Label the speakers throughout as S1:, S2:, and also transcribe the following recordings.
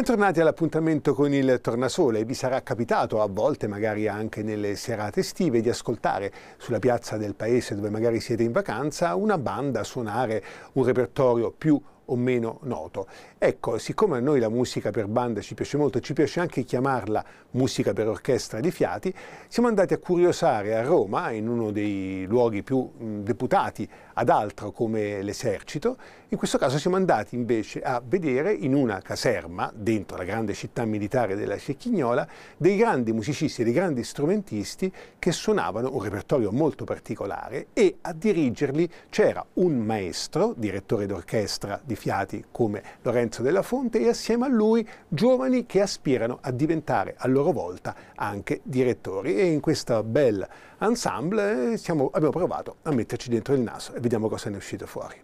S1: Bentornati all'appuntamento con il Tornasole. Vi sarà capitato, a volte magari anche nelle serate estive, di ascoltare sulla piazza del paese dove magari siete in vacanza una banda suonare un repertorio più o meno noto. Ecco, siccome a noi la musica per banda ci piace molto, ci piace anche chiamarla musica per orchestra di fiati, siamo andati a curiosare a Roma, in uno dei luoghi più deputati ad altro come l'esercito, in questo caso siamo andati invece a vedere in una caserma, dentro la grande città militare della Cecchignola, dei grandi musicisti e dei grandi strumentisti che suonavano un repertorio molto particolare e a dirigerli c'era un maestro, direttore d'orchestra di fiati come Lorenzo della Fonte e assieme a lui giovani che aspirano a diventare a loro volta anche direttori e in questo bel ensemble eh, siamo, abbiamo provato a metterci dentro il naso e vediamo cosa ne è uscito fuori.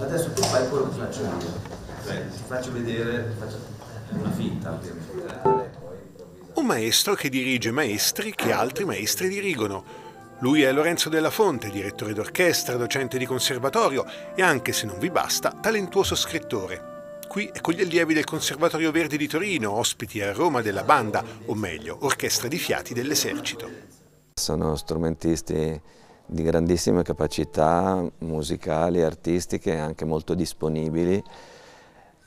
S2: Adesso tu fai quello che faccio io, ti faccio vedere, ti faccio eh, una finta
S1: Un maestro che dirige maestri che altri maestri dirigono lui è Lorenzo della Fonte, direttore d'orchestra, docente di conservatorio e anche se non vi basta, talentuoso scrittore. Qui è con gli allievi del Conservatorio Verdi di Torino, ospiti a Roma della banda, o meglio, orchestra di fiati dell'esercito.
S2: Sono strumentisti di grandissime capacità musicali, artistiche, anche molto disponibili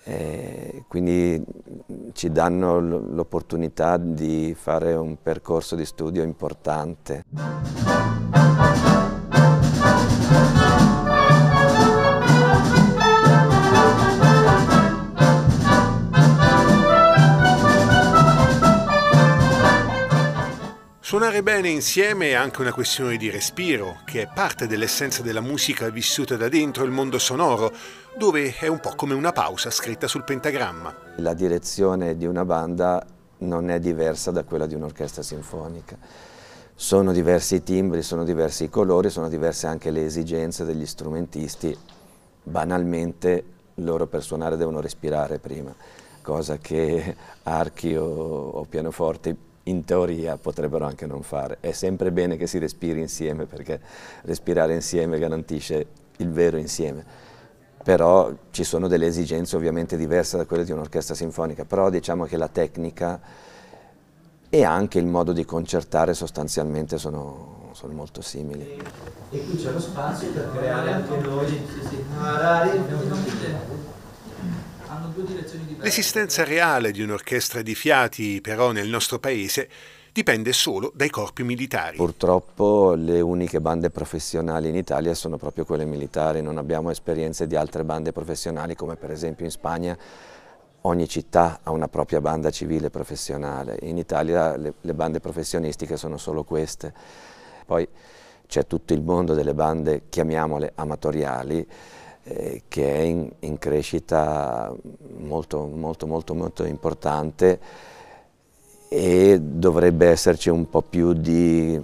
S2: eh, quindi mm, ci danno l'opportunità di fare un percorso di studio importante.
S1: Suonare bene insieme è anche una questione di respiro, che è parte dell'essenza della musica vissuta da dentro il mondo sonoro, dove è un po' come una pausa scritta sul pentagramma.
S2: La direzione di una banda non è diversa da quella di un'orchestra sinfonica. Sono diversi i timbri, sono diversi i colori, sono diverse anche le esigenze degli strumentisti. Banalmente loro per suonare devono respirare prima, cosa che archi o, o pianoforti in teoria potrebbero anche non fare. È sempre bene che si respiri insieme perché respirare insieme garantisce il vero insieme. Però ci sono delle esigenze ovviamente diverse da quelle di un'orchestra sinfonica, però diciamo che la tecnica e anche il modo di concertare sostanzialmente sono, sono molto simili. E qui c'è lo spazio per creare anche noi. Sì, sì.
S1: L'esistenza reale di un'orchestra di fiati, però, nel nostro paese dipende solo dai corpi militari.
S2: Purtroppo le uniche bande professionali in Italia sono proprio quelle militari, non abbiamo esperienze di altre bande professionali come per esempio in Spagna ogni città ha una propria banda civile professionale, in Italia le, le bande professionistiche sono solo queste. Poi c'è tutto il mondo delle bande, chiamiamole amatoriali, eh, che è in, in crescita molto, molto, molto, molto importante e dovrebbe esserci un po' più di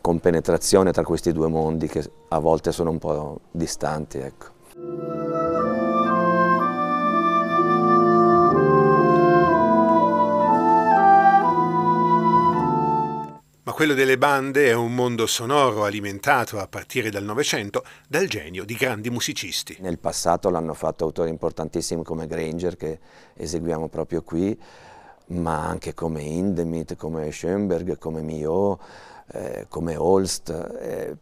S2: compenetrazione tra questi due mondi che a volte sono un po' distanti. Ecco.
S1: quello delle bande è un mondo sonoro alimentato a partire dal Novecento dal genio di grandi musicisti.
S2: Nel passato l'hanno fatto autori importantissimi come Granger che eseguiamo proprio qui, ma anche come Hindemith, come Schoenberg, come Mio, eh, come Holst, eh,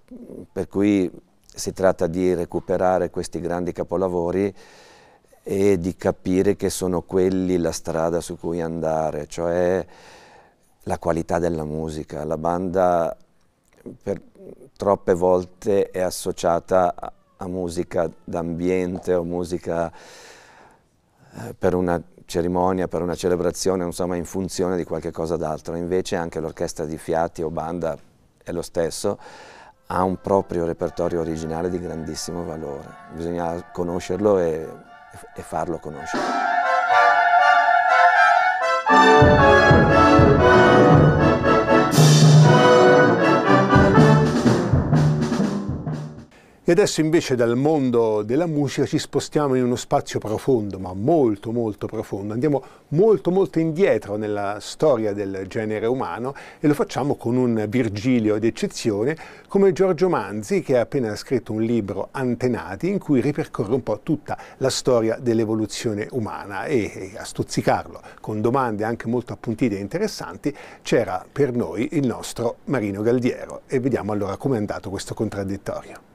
S2: per cui si tratta di recuperare questi grandi capolavori e di capire che sono quelli la strada su cui andare, cioè la qualità della musica. La banda per troppe volte è associata a, musica d'ambiente o musica eh, per una cerimonia, per una celebrazione, insomma in funzione di qualche cosa d'altro. Invece anche l'orchestra di fiati o banda è lo stesso, ha un proprio repertorio originale di grandissimo valore. Bisogna conoscerlo e, e farlo conoscere.
S1: E adesso invece dal mondo della musica ci spostiamo in uno spazio profondo, ma molto molto profondo. Andiamo molto molto indietro nella storia del genere umano e lo facciamo con un Virgilio d'eccezione come Giorgio Manzi che ha appena scritto un libro Antenati in cui ripercorre un po' tutta la storia dell'evoluzione umana e a stuzzicarlo con domande anche molto appuntite e interessanti c'era per noi il nostro Marino Galdiero e vediamo allora come è andato questo contraddittorio.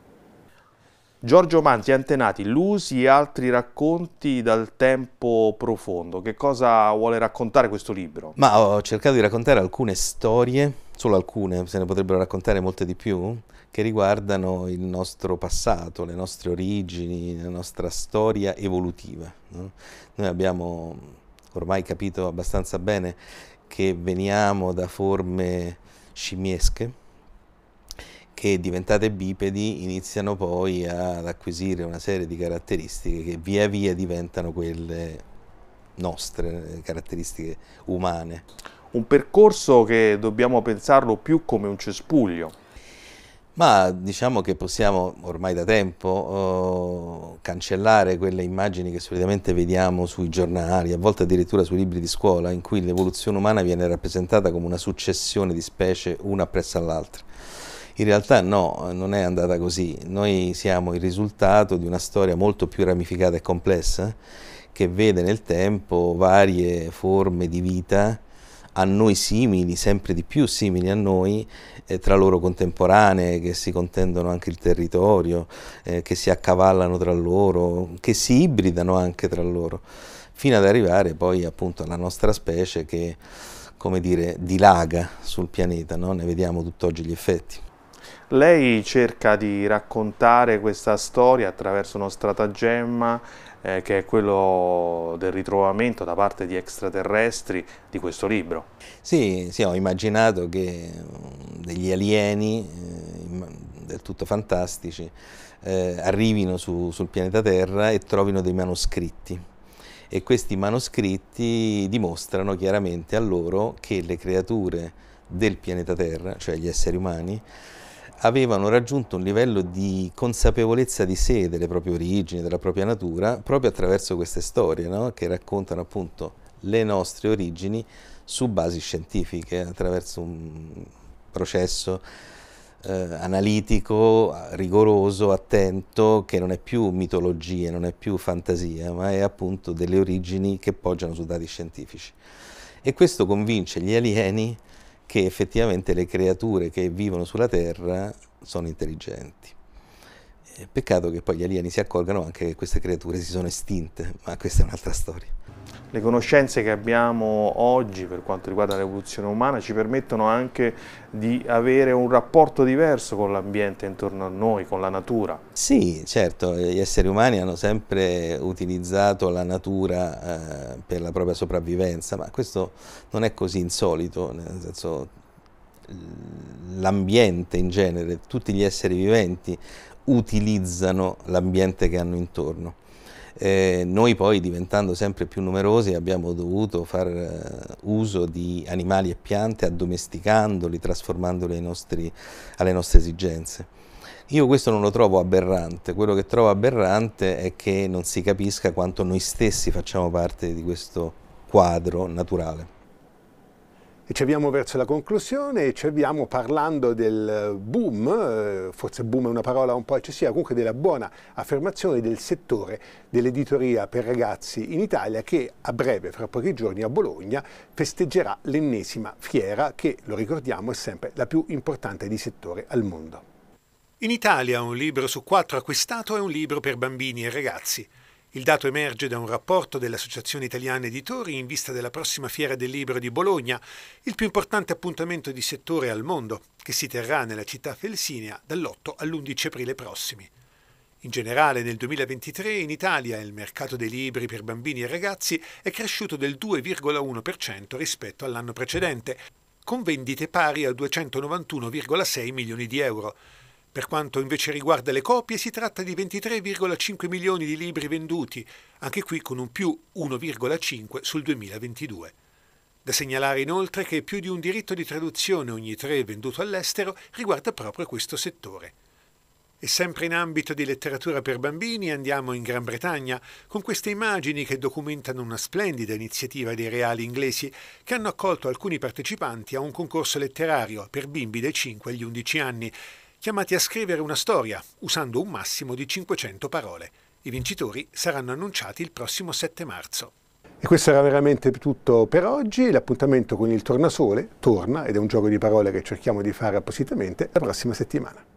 S1: Giorgio Manzi, Antenati, Lusi e altri racconti
S3: dal tempo profondo. Che cosa vuole raccontare questo libro? Ma ho cercato di raccontare alcune storie, solo alcune, se ne potrebbero raccontare molte di più, che riguardano il nostro passato, le nostre origini, la nostra storia evolutiva. Noi abbiamo ormai capito abbastanza bene che veniamo da forme scimiesche, che diventate bipedi iniziano poi ad acquisire una serie di caratteristiche che via via diventano quelle nostre, eh, caratteristiche umane. Un percorso che dobbiamo pensarlo più come un cespuglio. Ma diciamo che possiamo ormai da tempo uh, cancellare quelle immagini che solitamente vediamo sui giornali, a volte addirittura sui libri di scuola, in cui l'evoluzione umana viene rappresentata come una successione di specie una appresso all'altra in realtà no, non è andata così. Noi siamo il risultato di una storia molto più ramificata e complessa che vede nel tempo varie forme di vita a noi simili, sempre di più simili a noi, eh, tra loro contemporanee, che si contendono anche il territorio, eh, che si accavallano tra loro, che si ibridano anche tra loro, fino ad arrivare poi appunto alla nostra specie che, come dire, dilaga sul pianeta, no? ne vediamo tutt'oggi gli effetti. Lei cerca di raccontare questa storia attraverso uno stratagemma eh, che è quello del ritrovamento da parte di extraterrestri di questo libro. Sì, sì ho immaginato che mm, degli alieni eh, del tutto fantastici eh, arrivino su, sul pianeta Terra e trovino dei manoscritti e questi manoscritti dimostrano chiaramente a loro che le creature del pianeta Terra, cioè gli esseri umani, avevano raggiunto un livello di consapevolezza di sé, delle proprie origini, della propria natura, proprio attraverso queste storie no? che raccontano appunto le nostre origini su basi scientifiche, attraverso un processo eh, analitico, rigoroso, attento, che non è più mitologia, non è più fantasia, ma è appunto delle origini che poggiano su dati scientifici. E questo convince gli alieni che effettivamente le creature che vivono sulla Terra sono intelligenti. Peccato che poi gli alieni si accorgano anche che queste creature si sono estinte, ma questa è un'altra storia. Le conoscenze che abbiamo oggi per quanto riguarda l'evoluzione umana ci permettono anche di avere un rapporto diverso con l'ambiente intorno a noi, con la natura. Sì, certo, gli esseri umani hanno sempre utilizzato la natura eh, per la propria sopravvivenza, ma questo non è così insolito, nel senso l'ambiente in genere, tutti gli esseri viventi utilizzano l'ambiente che hanno intorno. Eh, noi poi diventando sempre più numerosi abbiamo dovuto far eh, uso di animali e piante addomesticandoli, trasformandoli nostri, alle nostre esigenze. Io questo non lo trovo aberrante, quello che trovo aberrante è che non si capisca quanto noi stessi facciamo parte di questo quadro naturale
S1: ci avviamo verso la conclusione e ci avviamo parlando del boom, eh, forse boom è una parola un po' eccessiva, comunque della buona affermazione del settore dell'editoria per ragazzi in Italia che a breve, fra pochi giorni, a Bologna festeggerà l'ennesima fiera che, lo ricordiamo, è sempre la più importante di settore al mondo. In Italia un libro su quattro acquistato è un libro per bambini e ragazzi. Il dato emerge da un rapporto dell'Associazione Italiana Editori in vista della prossima Fiera del Libro di Bologna, il più importante appuntamento di settore al mondo, che si terrà nella città felsinea dall'8 all'11 aprile prossimi. In generale nel 2023 in Italia il mercato dei libri per bambini e ragazzi è cresciuto del 2,1% rispetto all'anno precedente, con vendite pari a 291,6 milioni di euro. Per quanto invece riguarda le copie, si tratta di 23,5 milioni di libri venduti, anche qui con un più 1,5 sul 2022. Da segnalare inoltre che più di un diritto di traduzione ogni tre venduto all'estero riguarda proprio questo settore. E sempre in ambito di letteratura per bambini andiamo in Gran Bretagna con queste immagini che documentano una splendida iniziativa dei reali inglesi che hanno accolto alcuni partecipanti a un concorso letterario per bimbi dai 5 agli 11 anni chiamati a scrivere una storia, usando un massimo di 500 parole. I vincitori saranno annunciati il prossimo 7 marzo. E questo era veramente tutto per oggi. L'appuntamento con il tornasole torna ed è un gioco di parole che cerchiamo di fare appositamente la prossima settimana.